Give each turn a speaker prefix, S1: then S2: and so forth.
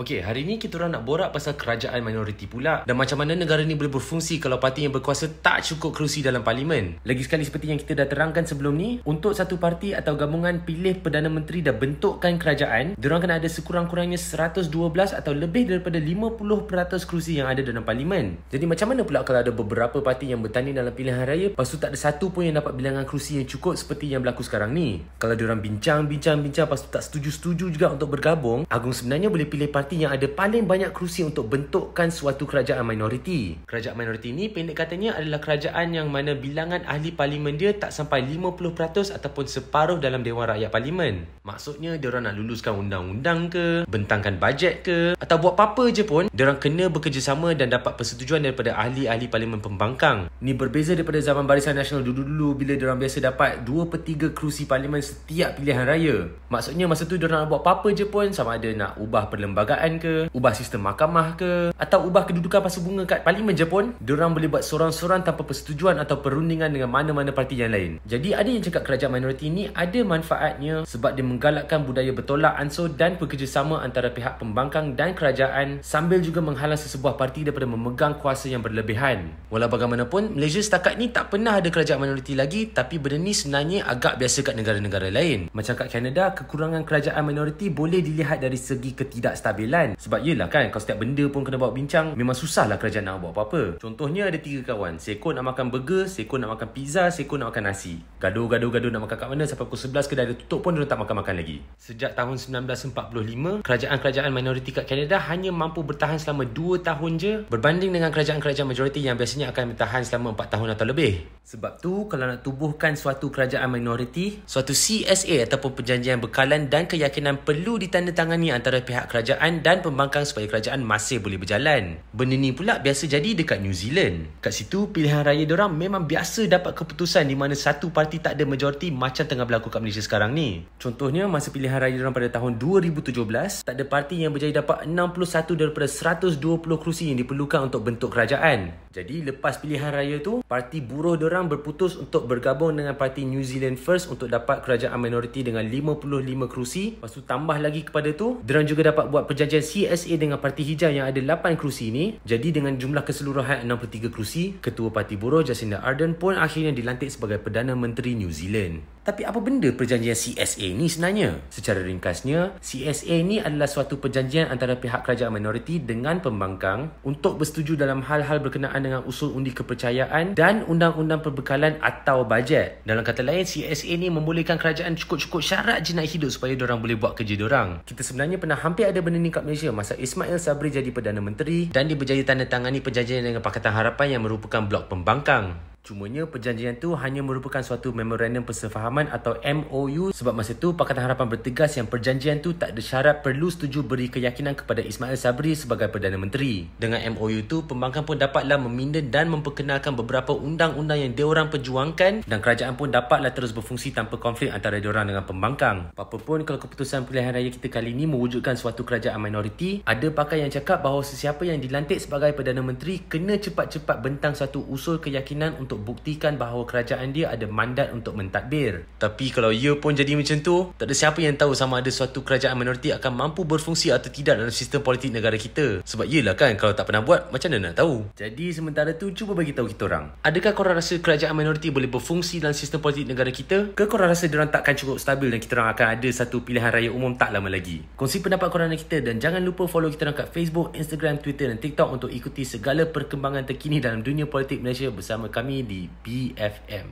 S1: Okey, hari ni kita orang nak borak pasal kerajaan minoriti pula dan macam mana negara ni boleh berfungsi kalau parti yang berkuasa tak cukup kerusi dalam parlimen. Lagi sekali seperti yang kita dah terangkan sebelum ni, untuk satu parti atau gabungan pilih Perdana Menteri dan bentukkan kerajaan, diorang kena ada sekurang-kurangnya 112 atau lebih daripada 50% kerusi yang ada dalam parlimen. Jadi macam mana pula kalau ada beberapa parti yang bertanding dalam pilihan raya, pasal tak ada satu pun yang dapat bilangan kerusi yang cukup seperti yang berlaku sekarang ni. Kalau diorang bincang-bincang-bincang pasal tak setuju-setuju juga untuk bergabung, Agung sebenarnya boleh pilih parti parti yang ada paling banyak kerusi untuk bentukkan suatu kerajaan minoriti. Kerajaan minoriti ini pendek katanya adalah kerajaan yang mana bilangan ahli parlimen dia tak sampai 50% ataupun separuh dalam Dewan Rakyat Parlimen. Maksudnya, orang nak luluskan undang-undang ke, bentangkan bajet ke, atau buat apa-apa je pun, orang kena bekerjasama dan dapat persetujuan daripada ahli-ahli parlimen pembangkang. Ini berbeza daripada zaman Barisan Nasional dulu-dulu bila orang biasa dapat 2 per 3 kerusi parlimen setiap pilihan raya. Maksudnya, masa tu orang nak buat apa-apa je pun, sama ada nak ubah perlembagaan kerajaan ke ubah sistem mahkamah ke atau ubah kedudukan pasal bunga kat parlimen pun, diorang boleh buat sorang-sorang tanpa persetujuan atau perundingan dengan mana-mana parti yang lain jadi ada yang cakap kerajaan minoriti ni ada manfaatnya sebab dia menggalakkan budaya bertolak ansur dan bekerjasama antara pihak pembangkang dan kerajaan sambil juga menghalang sesebuah parti daripada memegang kuasa yang berlebihan walau bagaimanapun Malaysia setakat ni tak pernah ada kerajaan minoriti lagi tapi benda ni sebenarnya agak biasa kat negara-negara lain macam kat Canada kekurangan kerajaan minoriti boleh dilihat dari segi ketidakstabilan kestabilan sebab yelah kan kalau setiap benda pun kena bawa bincang memang susahlah kerajaan nak buat apa-apa contohnya ada tiga kawan Seko nak makan burger Seko nak makan pizza Seko nak makan nasi gaduh-gaduh-gaduh nak makan kat mana sampai pukul 11 kedai dia tutup pun dia tak makan-makan lagi sejak tahun 1945 kerajaan-kerajaan minoriti kat Canada hanya mampu bertahan selama 2 tahun je berbanding dengan kerajaan-kerajaan majoriti yang biasanya akan bertahan selama 4 tahun atau lebih sebab tu kalau nak tubuhkan suatu kerajaan minoriti suatu CSA ataupun perjanjian bekalan dan keyakinan perlu ditandatangani antara pihak kerajaan kerajaan dan pembangkang supaya kerajaan masih boleh berjalan. Benda ni pula biasa jadi dekat New Zealand. Kat situ, pilihan raya diorang memang biasa dapat keputusan di mana satu parti tak ada majoriti macam tengah berlaku kat Malaysia sekarang ni. Contohnya, masa pilihan raya diorang pada tahun 2017, tak ada parti yang berjaya dapat 61 daripada 120 kerusi yang diperlukan untuk bentuk kerajaan. Jadi lepas pilihan raya tu, parti buruh diorang berputus untuk bergabung dengan parti New Zealand First untuk dapat kerajaan minoriti dengan 55 kerusi. Lepas tu tambah lagi kepada tu, diorang juga dapat buat perjanjian CSA dengan parti hijau yang ada 8 kerusi ni. Jadi dengan jumlah keseluruhan 63 kerusi, ketua parti buruh Jacinda Ardern pun akhirnya dilantik sebagai Perdana Menteri New Zealand. Tapi apa benda perjanjian CSA ni sebenarnya? Secara ringkasnya, CSA ni adalah suatu perjanjian antara pihak kerajaan minoriti dengan pembangkang untuk bersetuju dalam hal-hal berkenaan dengan usul undi kepercayaan dan undang-undang perbekalan atau bajet. Dalam kata lain, CSA ni membolehkan kerajaan cukup-cukup syarat jenayah hidup supaya orang boleh buat kerja orang. Kita sebenarnya pernah hampir ada benda ni kat Malaysia masa Ismail Sabri jadi Perdana Menteri dan dia berjaya tanda tangani perjanjian dengan Pakatan Harapan yang merupakan blok pembangkang. Cumanya perjanjian tu hanya merupakan suatu memorandum persefahaman atau MOU sebab masa tu Pakatan Harapan bertegas yang perjanjian tu tak ada syarat perlu setuju beri keyakinan kepada Ismail Sabri sebagai Perdana Menteri. Dengan MOU tu, pembangkang pun dapatlah meminda dan memperkenalkan beberapa undang-undang yang diorang perjuangkan dan kerajaan pun dapatlah terus berfungsi tanpa konflik antara diorang dengan pembangkang. Apa pun kalau keputusan pilihan raya kita kali ini mewujudkan suatu kerajaan minoriti, ada pakar yang cakap bahawa sesiapa yang dilantik sebagai Perdana Menteri kena cepat-cepat bentang satu usul keyakinan untuk buktikan bahawa kerajaan dia ada mandat untuk mentadbir. Tapi kalau ia pun jadi macam tu, tak ada siapa yang tahu sama ada suatu kerajaan minoriti akan mampu berfungsi atau tidak dalam sistem politik negara kita. Sebab iyalah kan, kalau tak pernah buat, macam mana nak tahu? Jadi sementara tu, cuba bagi tahu kita orang. Adakah korang rasa kerajaan minoriti boleh berfungsi dalam sistem politik negara kita? Ke korang rasa diorang takkan cukup stabil dan kita orang akan ada satu pilihan raya umum tak lama lagi? Kongsi pendapat korang dengan kita dan jangan lupa follow kita orang kat Facebook, Instagram, Twitter dan TikTok untuk ikuti segala perkembangan terkini dalam dunia politik Malaysia bersama kami the BFM